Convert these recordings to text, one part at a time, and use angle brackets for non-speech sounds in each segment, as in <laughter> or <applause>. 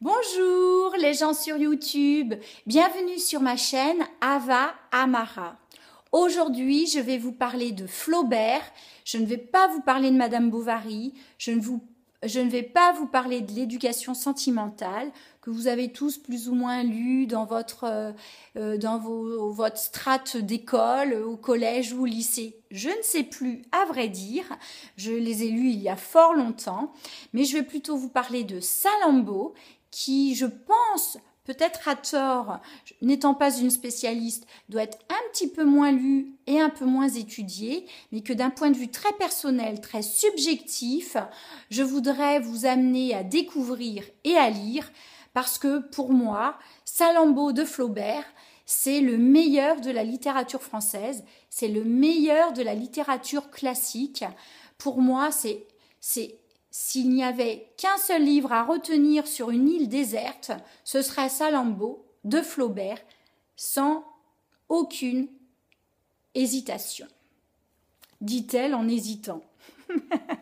Bonjour les gens sur YouTube, bienvenue sur ma chaîne Ava Amara. Aujourd'hui, je vais vous parler de Flaubert, je ne vais pas vous parler de Madame Bovary, je ne, vais pas vous parler de l'éducation sentimentale que vous avez tous plus ou moins lu dans votre, euh, euh, dans vos, votre strate d'école, au collège ou au lycée. Je ne sais plus, à vrai dire, je les ai lus il y a fort longtemps, mais je vais plutôt vous parler de Salambo, qui, je pense, peut-être à tort, n'étant pas une spécialiste, doit être un petit peu moins lu et un peu moins étudié, mais que d'un point de vue très personnel, très subjectif, je voudrais vous amener à découvrir et à lire, parce que pour moi, Salammbô de Flaubert, c'est le meilleur de la littérature française, c'est le meilleur de la littérature classique. Pour moi, c'est s'il n'y avait qu'un seul livre à retenir sur une île déserte, ce serait Salammbô de Flaubert, sans aucune hésitation, dit-elle en hésitant.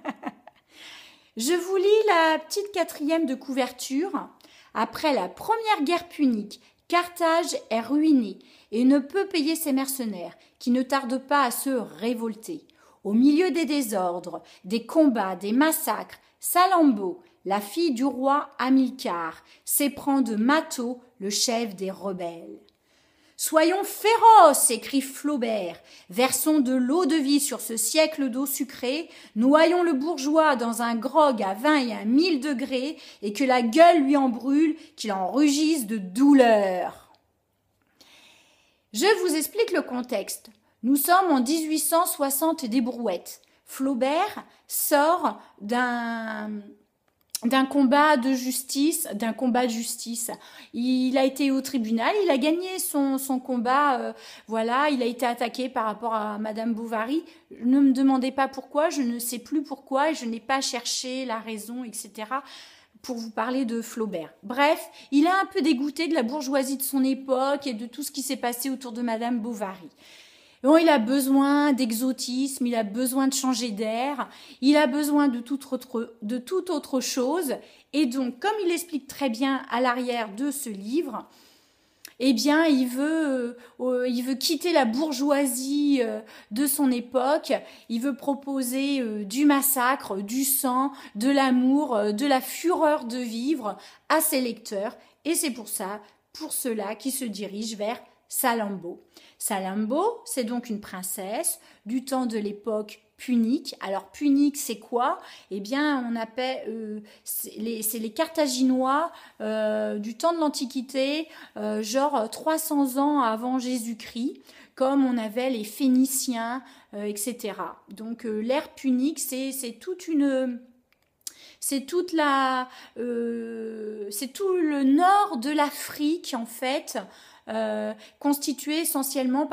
<laughs> Je vous lis la petite quatrième de couverture. Après la première guerre punique, Carthage est ruinée et ne peut payer ses mercenaires, qui ne tardent pas à se révolter. Au milieu des désordres, des combats, des massacres, Salambo, la fille du roi Hamilcar, s'éprend de Mato, le chef des rebelles. Soyons féroces, écrit Flaubert. Versons de l'eau de vie sur ce siècle d'eau sucrée, noyons le bourgeois dans un grog à vingt et un mille degrés, et que la gueule lui en brûle, qu'il en rugisse de douleur. Je vous explique le contexte. Nous sommes en 1860 des brouettes. Flaubert sort d'un combat de justice, d'un combat de justice. Il a été au tribunal, il a gagné son, combat, euh, voilà, il a été attaqué par rapport à Madame Bovary. Ne me demandez pas pourquoi, je ne sais plus pourquoi, je n'ai pas cherché la raison, etc pour vous parler de Flaubert. Bref, il a un peu dégoûté de la bourgeoisie de son époque et de tout ce qui s'est passé autour de Madame Bovary il a besoin d'exotisme, il a besoin de changer d'air, il a besoin de tout autre, de toute autre chose. Et donc, comme il explique très bien à l'arrière de ce livre, eh bien, il veut, euh, euh, il veut quitter la bourgeoisie euh, de son époque. Il veut proposer du massacre, du sang, de l'amour, de la fureur de vivre à ses lecteurs. Et c'est pour ça, pour cela, qu'il se dirige vers Salambo. Salambo, c'est donc une princesse du temps de l'époque punique. Alors punique, c'est quoi Eh bien, on appelle euh, c'est les, Carthaginois euh, du temps de l'Antiquité, euh, genre 300 ans avant Jésus-Christ, comme on avait les Phéniciens, etc. Donc l'ère punique, c'est toute une euh, c'est tout le nord de l'Afrique en fait, euh, constitué essentiellement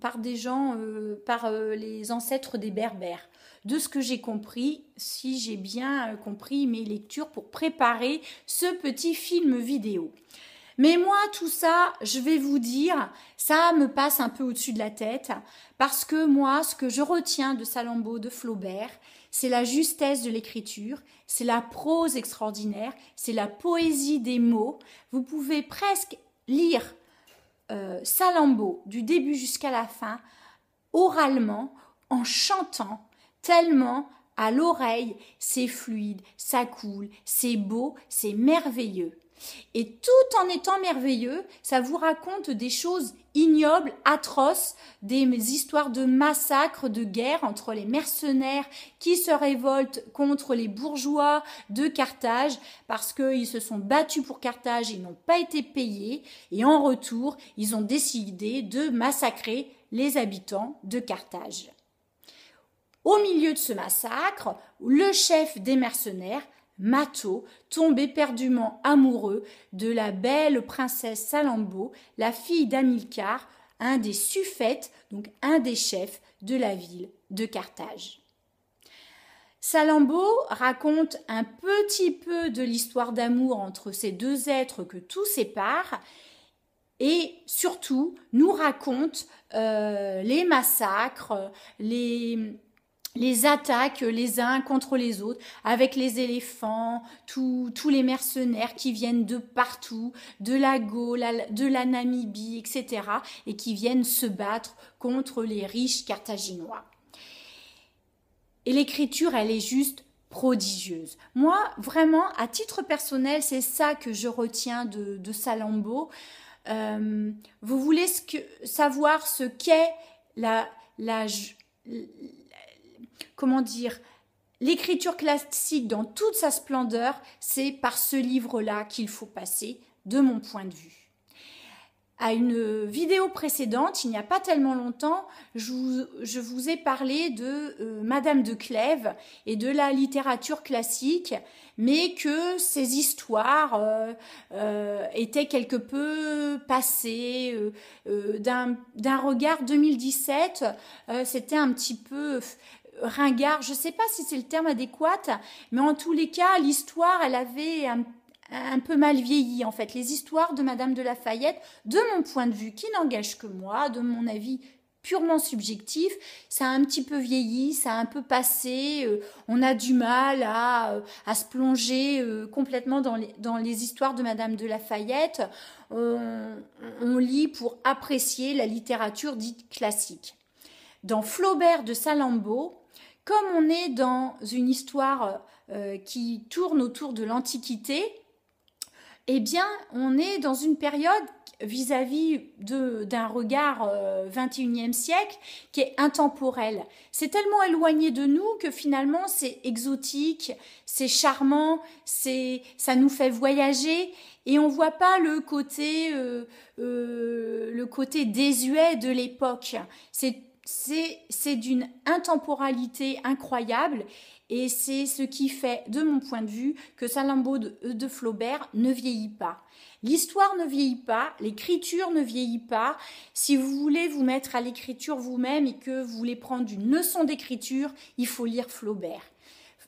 par, des gens, euh, par les ancêtres des Berbères. De ce que j'ai compris, si j'ai bien compris mes lectures pour préparer ce petit film vidéo. Mais moi, tout ça, je vais vous dire, ça me passe un peu au-dessus de la tête, parce que moi, ce que je retiens de Salammbô, de Flaubert, c'est la justesse de l'écriture, c'est la prose extraordinaire, c'est la poésie des mots. Vous pouvez presque lire euh, du début jusqu'à la fin, oralement, en chantant, tellement à l'oreille, c'est fluide, ça coule, c'est beau, c'est merveilleux. Et tout en étant merveilleux, ça vous raconte des choses ignobles, atroces, des histoires de massacres, de guerres entre les mercenaires qui se révoltent contre les bourgeois de Carthage parce qu'ils se sont battus pour Carthage, ils n'ont pas été payés et en retour, ils ont décidé de massacrer les habitants de Carthage. Au milieu de ce massacre, le chef des mercenaires, Mato, tombe éperdument amoureux de la belle princesse Salambo, la fille d'Amilcar, un des suffètes, donc un des chefs de la ville de Carthage. Salambo raconte un petit peu de l'histoire d'amour entre ces deux êtres que tout sépare et surtout nous raconte euh, les massacres, les, les attaques les uns contre les autres, avec les éléphants, tous les mercenaires qui viennent de partout, de la Gaule, de la Namibie, etc., et qui viennent se battre contre les riches carthaginois. Et l'écriture, elle est juste prodigieuse. Moi, vraiment, à titre personnel, c'est ça que je retiens de, de Salambo. Euh, vous voulez savoir ce qu'est la, la, comment dire, l'écriture classique dans toute sa splendeur, c'est par ce livre-là qu'il faut passer, de mon point de vue. À une vidéo précédente, il n'y a pas tellement longtemps, je vous, ai parlé de euh, Madame de Clèves et de la littérature classique, mais que ces histoires euh, euh, étaient quelque peu passées d'un regard 2017. C'était un petit peu ringard. Je ne sais pas si c'est le terme adéquat, mais en tous les cas, l'histoire, elle avait un un peu mal vieilli en fait les histoires de Madame de Lafayette de mon point de vue qui n'engage que moi de mon avis purement subjectif, ça a un petit peu vieilli, ça a un peu passé, euh, on a du mal à, euh, à se plonger euh, complètement dans les, histoires de Madame de Lafayette, on, on lit pour apprécier la littérature dite classique. Dans Flaubert de Salambeau, on est dans une histoire euh, qui tourne autour de l'Antiquité, eh bien, on est dans une période vis-à-vis d'un regard 21e euh, siècle qui est intemporel. C'est tellement éloigné de nous que finalement c'est exotique, c'est charmant, c'est ça nous fait voyager et on voit pas le côté euh, le côté désuet de l'époque. C'est c'est d'une intemporalité incroyable et c'est ce qui fait, de mon point de vue, que Salambo de, euh, de Flaubert ne vieillit pas. L'histoire ne vieillit pas, l'écriture ne vieillit pas. Si vous voulez vous mettre à l'écriture vous-même et que vous voulez prendre une leçon d'écriture, il faut lire Flaubert.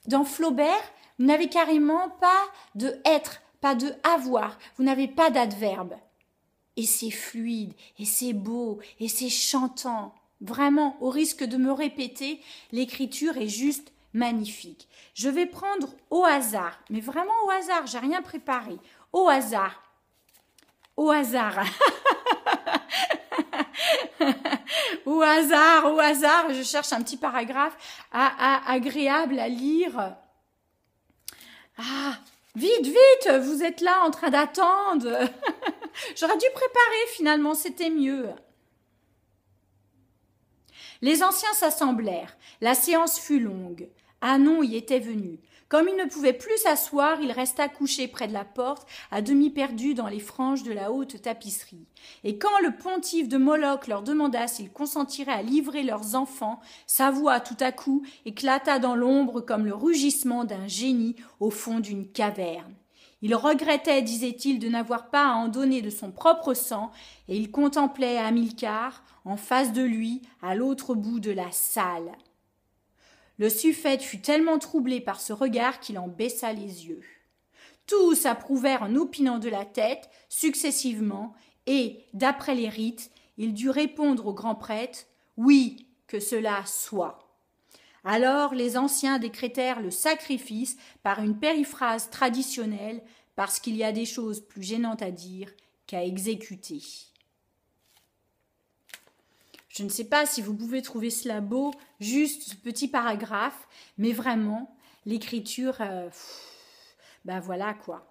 Dans Flaubert, vous n'avez carrément pas de être, pas de avoir, vous n'avez pas d'adverbe. Et c'est fluide, et c'est beau, et c'est chantant. Vraiment, au risque de me répéter, l'écriture est juste magnifique. Je vais prendre au hasard, mais vraiment au hasard, j'ai rien préparé. Au hasard. Au hasard. <laughs> au hasard, au hasard, je cherche un petit paragraphe à, agréable à lire. Ah, vite, vite, vous êtes là en train d'attendre. <laughs> J'aurais dû préparer finalement, c'était mieux. Les anciens s'assemblèrent. La séance fut longue. Anon y était venu. Comme il ne pouvait plus s'asseoir, il resta couché près de la porte, à demi perdu dans les franges de la haute tapisserie. Et quand le pontife de Moloch leur demanda s'ils consentiraient à livrer leurs enfants, sa voix tout à coup éclata dans l'ombre comme le rugissement d'un génie au fond d'une caverne. Il regrettait, disait-il, de n'avoir pas à en donner de son propre sang, et il contemplait Hamilcar, en face de lui, à l'autre bout de la salle. Le suffète fut tellement troublé par ce regard qu'il en baissa les yeux. Tous approuvèrent en opinant de la tête, successivement, et, d'après les rites, il dut répondre au grand prêtre Oui, que cela soit. Alors les anciens décrétèrent le sacrifice par une périphrase traditionnelle, parce qu'il y a des choses plus gênantes à dire qu'à exécuter. Je ne sais pas si vous pouvez trouver cela beau, juste ce petit paragraphe, mais vraiment, l'écriture, euh, ben voilà quoi.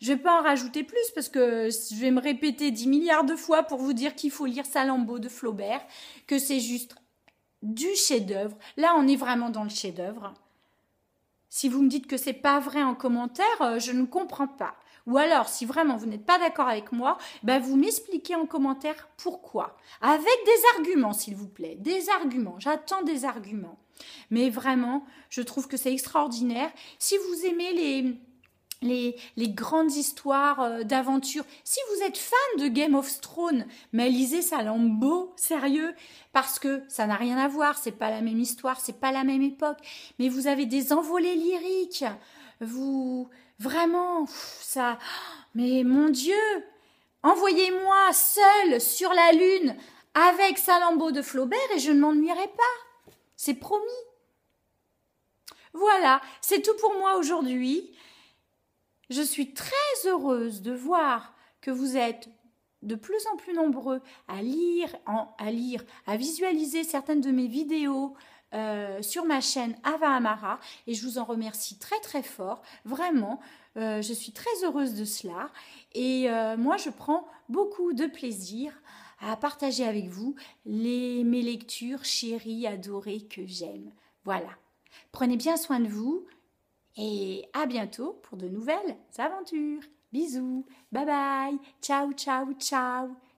Je ne vais pas en rajouter plus parce que je vais me répéter 10 milliards de fois pour vous dire qu'il faut lire Salambeau de Flaubert, que c'est juste du chef-d'œuvre. Là, on est vraiment dans le chef-d'œuvre. Si vous me dites que c'est pas vrai en commentaire, euh, je ne comprends pas. Ou alors, si vraiment vous n'êtes pas d'accord avec moi, ben vous m'expliquez en commentaire pourquoi. Avec des arguments, s'il vous plaît. Des arguments. J'attends des arguments. Mais vraiment, je trouve que c'est extraordinaire. Si vous aimez les, les, grandes histoires euh, d'aventure. Si vous êtes fan de Game of Thrones, mais lisez Salambo, sérieux, parce que ça n'a rien à voir, c'est pas la même histoire, c'est pas la même époque. Mais vous avez des envolées lyriques, vous vraiment ça. <gasps> Mais mon Dieu, envoyez-moi seul sur la lune avec Salambo de Flaubert et je ne m'ennuierai pas. C'est promis. Voilà, c'est tout pour moi aujourd'hui. Je suis très heureuse de voir que vous êtes de plus en plus nombreux à lire, à, lire, à visualiser certaines de mes vidéos euh, sur ma chaîne Ava Amara et je vous en remercie très très fort. Vraiment, euh, je suis très heureuse de cela et euh, moi je prends beaucoup de plaisir à partager avec vous les, mes lectures chéries, adorées que j'aime. Voilà. Prenez bien soin de vous et à bientôt pour de nouvelles aventures. Bisous, bye bye, ciao ciao ciao.